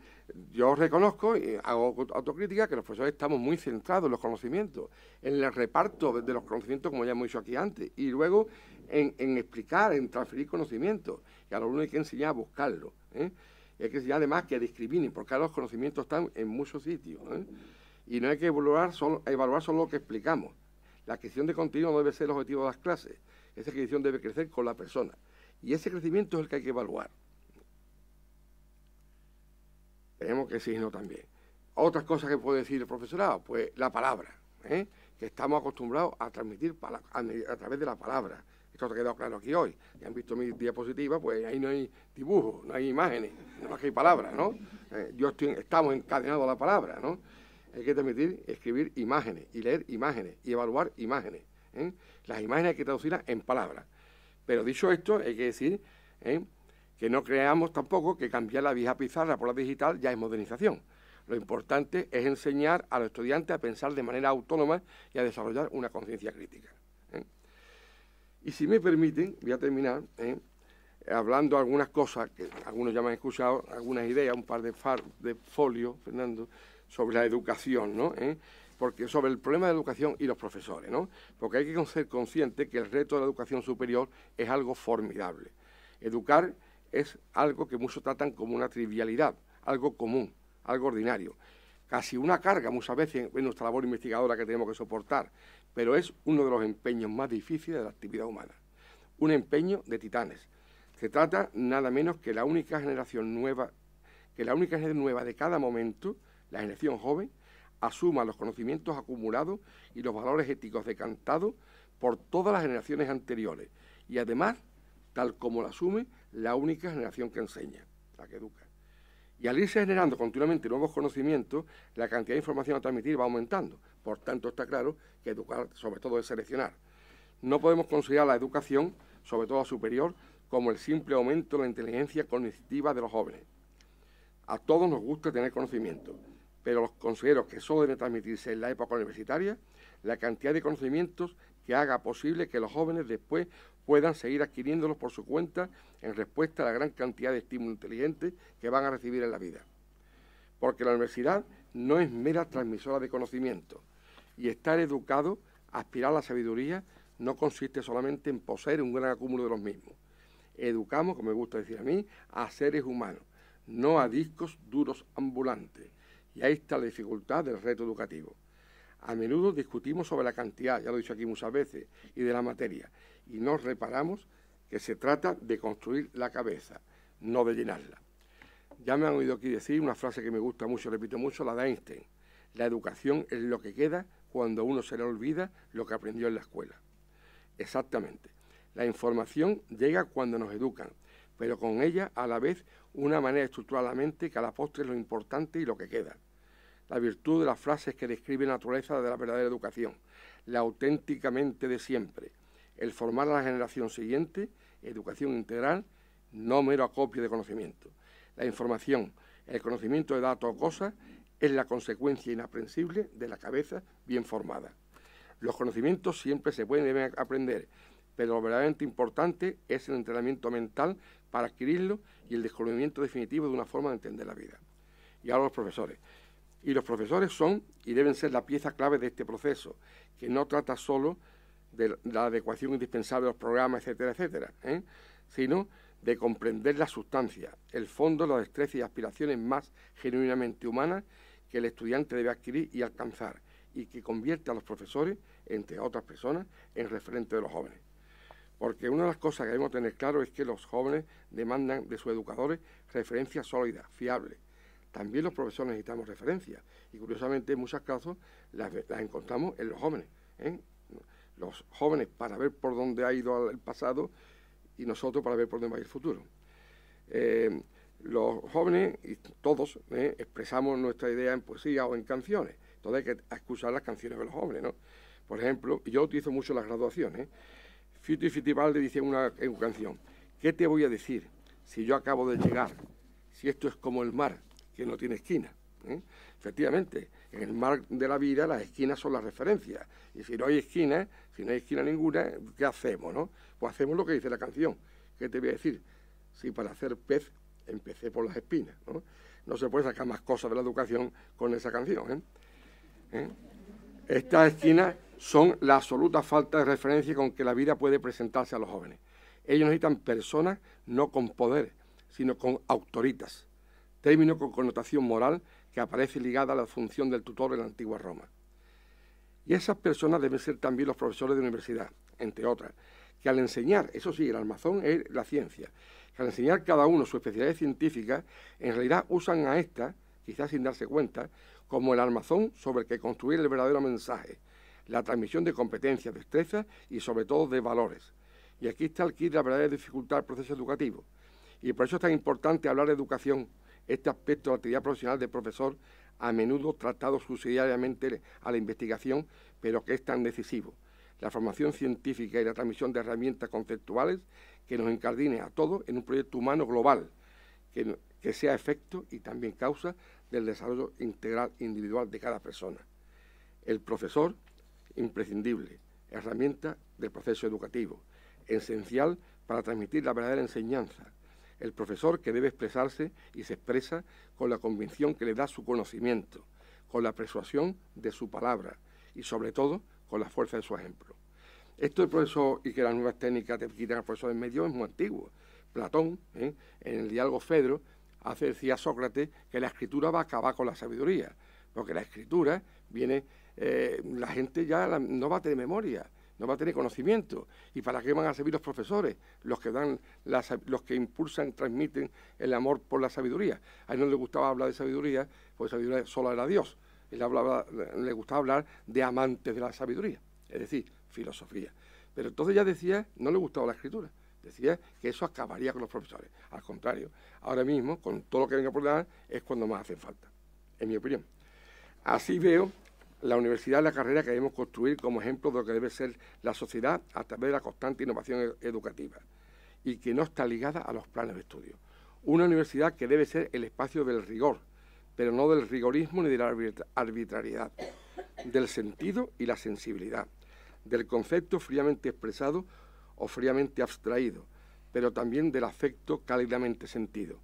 yo reconozco, y hago autocrítica, que los profesores estamos muy centrados en los conocimientos, en el reparto de los conocimientos, como ya hemos dicho aquí antes, y luego en, explicar, en transferir conocimientos. Y los alumno hay que enseñar a buscarlo. ¿eh? Y hay que enseñar además que discriminen, porque ahora los conocimientos están en muchos sitios. ¿eh? Y no hay que evaluar solo, evaluar solo lo que explicamos. La adquisición de contenido no debe ser el objetivo de las clases. Esa adquisición debe crecer con la persona. Y ese crecimiento es el que hay que evaluar. Tenemos que decirlo también. Otras cosas que puede decir el profesorado, pues la palabra, ¿eh? que estamos acostumbrados a transmitir a, través de la palabra. Esto te ha quedado claro aquí hoy. Ya han visto mi diapositiva, pues ahí no hay dibujos, no hay imágenes, no hay palabras, ¿no? Eh, yo estoy, estamos encadenados a la palabra, ¿no? Hay que transmitir, escribir imágenes y leer imágenes y evaluar imágenes. ¿eh? Las imágenes hay que traducirlas en palabras. Pero dicho esto, hay que decir ¿eh? Que no creamos tampoco que cambiar la vieja pizarra por la digital ya es modernización. Lo importante es enseñar a los estudiantes a pensar de manera autónoma y a desarrollar una conciencia crítica. ¿eh? Y si me permiten, voy a terminar ¿eh? hablando algunas cosas que algunos ya me han escuchado, algunas ideas, un par de, folios, Fernando, sobre la educación, ¿no? ¿Eh? Porque sobre el problema de la educación y los profesores, ¿no? Porque hay que ser consciente que el reto de la educación superior es algo formidable. Educar es algo que muchos tratan como una trivialidad, algo común, algo ordinario. Casi una carga muchas veces en nuestra labor investigadora que tenemos que soportar, pero es uno de los empeños más difíciles de la actividad humana. Un empeño de titanes. Se trata nada menos que la única generación nueva, que la única generación nueva de cada momento, la generación joven, asuma los conocimientos acumulados y los valores éticos decantados por todas las generaciones anteriores y además, tal como lo asume, la única generación que enseña, la que educa. Y al irse generando continuamente nuevos conocimientos, la cantidad de información a transmitir va aumentando. Por tanto, está claro que educar sobre todo es seleccionar. No podemos considerar la educación, sobre todo la superior, como el simple aumento de la inteligencia cognitiva de los jóvenes. A todos nos gusta tener conocimiento, pero los consejeros que solo deben transmitirse en la época universitaria la cantidad de conocimientos que haga posible que los jóvenes después puedan seguir adquiriéndolos por su cuenta en respuesta a la gran cantidad de estímulo inteligente que van a recibir en la vida. Porque la universidad no es mera transmisora de conocimiento y estar educado, aspirar a la sabiduría, no consiste solamente en poseer un gran acúmulo de los mismos. Educamos, como me gusta decir a mí, a seres humanos, no a discos duros ambulantes. Y ahí está la dificultad del reto educativo. A menudo discutimos sobre la cantidad, ya lo he dicho aquí muchas veces, y de la materia, y nos reparamos que se trata de construir la cabeza, no de llenarla. Ya me han oído aquí decir una frase que me gusta mucho, repito mucho, la de Einstein. La educación es lo que queda cuando uno se le olvida lo que aprendió en la escuela. Exactamente. La información llega cuando nos educan, pero con ella a la vez una manera la mente que a la postre es lo importante y lo que queda la virtud de las frases que describen la naturaleza de la verdadera educación, la auténticamente de siempre, el formar a la generación siguiente, educación integral, no mero acopio de conocimiento. La información, el conocimiento de datos o cosas, es la consecuencia inaprensible de la cabeza bien formada. Los conocimientos siempre se pueden aprender, pero lo verdaderamente importante es el entrenamiento mental para adquirirlo y el descubrimiento definitivo de una forma de entender la vida. Y ahora los profesores. Y los profesores son y deben ser la pieza clave de este proceso, que no trata solo de la adecuación indispensable de los programas, etcétera, etcétera, ¿eh? sino de comprender la sustancia, el fondo, las destrezas y aspiraciones más genuinamente humanas que el estudiante debe adquirir y alcanzar, y que convierte a los profesores, entre otras personas, en referente de los jóvenes. Porque una de las cosas que debemos tener claro es que los jóvenes demandan de sus educadores referencias sólidas, fiables, también los profesores necesitamos referencias. Y curiosamente, en muchos casos las, encontramos en los jóvenes. ¿eh? Los jóvenes para ver por dónde ha ido el pasado y nosotros para ver por dónde va el futuro. Eh, los jóvenes, y todos, ¿eh? expresamos nuestra idea en poesía o en canciones. Entonces hay que escuchar las canciones de los jóvenes, Por ejemplo, yo utilizo mucho las graduaciones. Fito y Fitibaldi dicen una, en una canción, ¿qué te voy a decir si yo acabo de llegar? Si esto es como el mar, que no tiene esquina. ¿eh? Efectivamente, en el mar de la vida las esquinas son las referencias. Y si no hay esquina, si no hay esquina ninguna, ¿qué hacemos? No? Pues hacemos lo que dice la canción. ¿Qué te voy a decir? Si para hacer pez empecé por las espinas. No, se puede sacar más cosas de la educación con esa canción. ¿eh? ¿Eh? Estas esquinas son la absoluta falta de referencia con que la vida puede presentarse a los jóvenes. Ellos necesitan personas no con poder, sino con autoritas término con connotación moral que aparece ligada a la función del tutor en la antigua Roma. Y esas personas deben ser también los profesores de universidad, entre otras, que al enseñar, eso sí, el armazón es la ciencia, que al enseñar cada uno su especialidad científica, en realidad usan a esta, quizás sin darse cuenta, como el armazón sobre el que construir el verdadero mensaje, la transmisión de competencias, destrezas y sobre todo de valores. Y aquí está el kit de la verdadera dificultad del proceso educativo. Y por eso es tan importante hablar de educación este aspecto de la actividad profesional del profesor, a menudo tratado subsidiariamente a la investigación, pero que es tan decisivo. La formación científica y la transmisión de herramientas conceptuales que nos encardine a todos en un proyecto humano global, que, que sea efecto y también causa del desarrollo integral individual de cada persona. El profesor, imprescindible, herramienta del proceso educativo, esencial para transmitir la verdadera enseñanza, el profesor que debe expresarse y se expresa con la convicción que le da su conocimiento, con la persuasión de su palabra y sobre todo con la fuerza de su ejemplo. Esto del profesor y que las nuevas técnicas te quitan al profesor en medio es muy antiguo. Platón, ¿eh? en el diálogo Fedro, hace a Sócrates que la escritura va a acabar con la sabiduría, porque la escritura viene, eh, la gente ya no va de memoria, no va a tener conocimiento. ¿Y para qué van a servir los profesores? Los que dan y los que impulsan, transmiten el amor por la sabiduría. A él no le gustaba hablar de sabiduría, porque sabiduría solo era Dios. Él le gustaba hablar de amantes de la sabiduría, es decir, filosofía. Pero entonces ya decía, no le gustaba la escritura. Decía que eso acabaría con los profesores. Al contrario, ahora mismo, con todo lo que venga por dar, es cuando más hacen falta, en mi opinión. Así veo la universidad es la carrera que debemos construir como ejemplo de lo que debe ser la sociedad a través de la constante innovación e-, educativa y que no está ligada a los planes de estudio. Una universidad que debe ser el espacio del rigor, pero no del rigorismo ni de la arbitrariedad, del sentido y la sensibilidad, del concepto fríamente expresado o fríamente abstraído, pero también del afecto cálidamente sentido,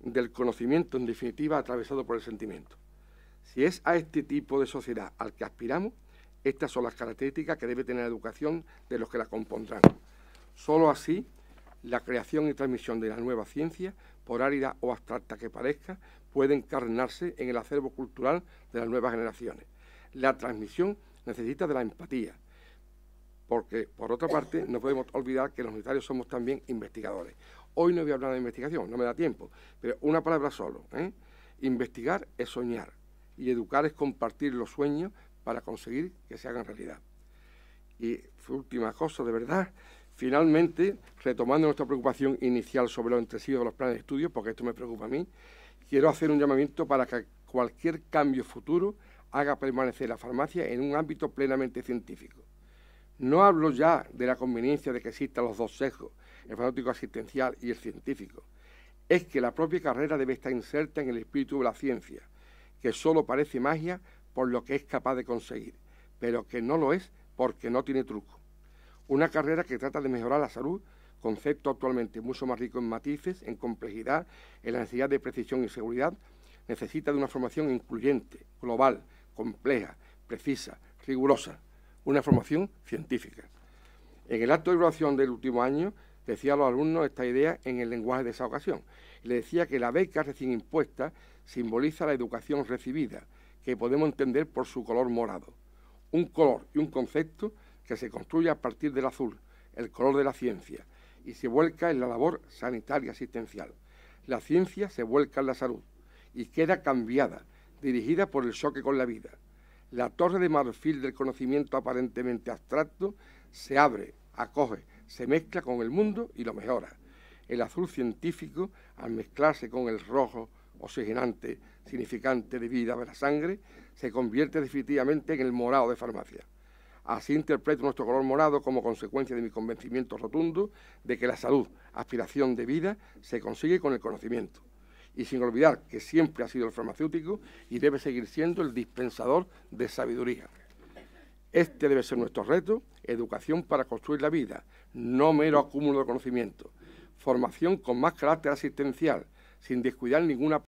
del conocimiento en definitiva atravesado por el sentimiento. Si es a este tipo de sociedad al que aspiramos, estas son las características que debe tener la educación de los que la compondrán. Solo así, la creación y transmisión de la nueva ciencia, por árida o abstracta que parezca, puede encarnarse en el acervo cultural de las nuevas generaciones. La transmisión necesita de la empatía, porque, por otra parte, no podemos olvidar que los unitarios somos también investigadores. Hoy no voy a hablar de investigación, no me da tiempo, pero una palabra solo. ¿eh? Investigar es soñar y educar es compartir los sueños para conseguir que se hagan realidad. Y última cosa, de verdad, finalmente, retomando nuestra preocupación inicial sobre los entresijos de los planes de estudio, porque esto me preocupa a mí, quiero hacer un llamamiento para que cualquier cambio futuro haga permanecer la farmacia en un ámbito plenamente científico. No hablo ya de la conveniencia de que existan los dos sesgos, el farmacéutico asistencial y el científico. Es que la propia carrera debe estar inserta en el espíritu de la ciencia, que solo parece magia por lo que es capaz de conseguir, pero que no lo es porque no tiene truco. Una carrera que trata de mejorar la salud, concepto actualmente mucho más rico en matices, en complejidad, en la necesidad de precisión y seguridad, necesita de una formación incluyente, global, compleja, precisa, rigurosa, una formación científica. En el acto de evaluación del último año, decía a los alumnos esta idea en el lenguaje de esa ocasión, le decía que la beca recién impuesta simboliza la educación recibida, que podemos entender por su color morado. Un color y un concepto que se construye a partir del azul, el color de la ciencia, y se vuelca en la labor sanitaria asistencial. La ciencia se vuelca en la salud y queda cambiada, dirigida por el choque con la vida. La torre de marfil del conocimiento aparentemente abstracto se abre, acoge, se mezcla con el mundo y lo mejora el azul científico, al mezclarse con el rojo oxigenante significante de vida de la sangre, se convierte definitivamente en el morado de farmacia. Así interpreto nuestro color morado como consecuencia de mi convencimiento rotundo de que la salud, aspiración de vida, se consigue con el conocimiento. Y sin olvidar que siempre ha sido el farmacéutico y debe seguir siendo el dispensador de sabiduría. Este debe ser nuestro reto, educación para construir la vida, no mero acúmulo de conocimiento formación con más carácter asistencial, sin descuidar ninguna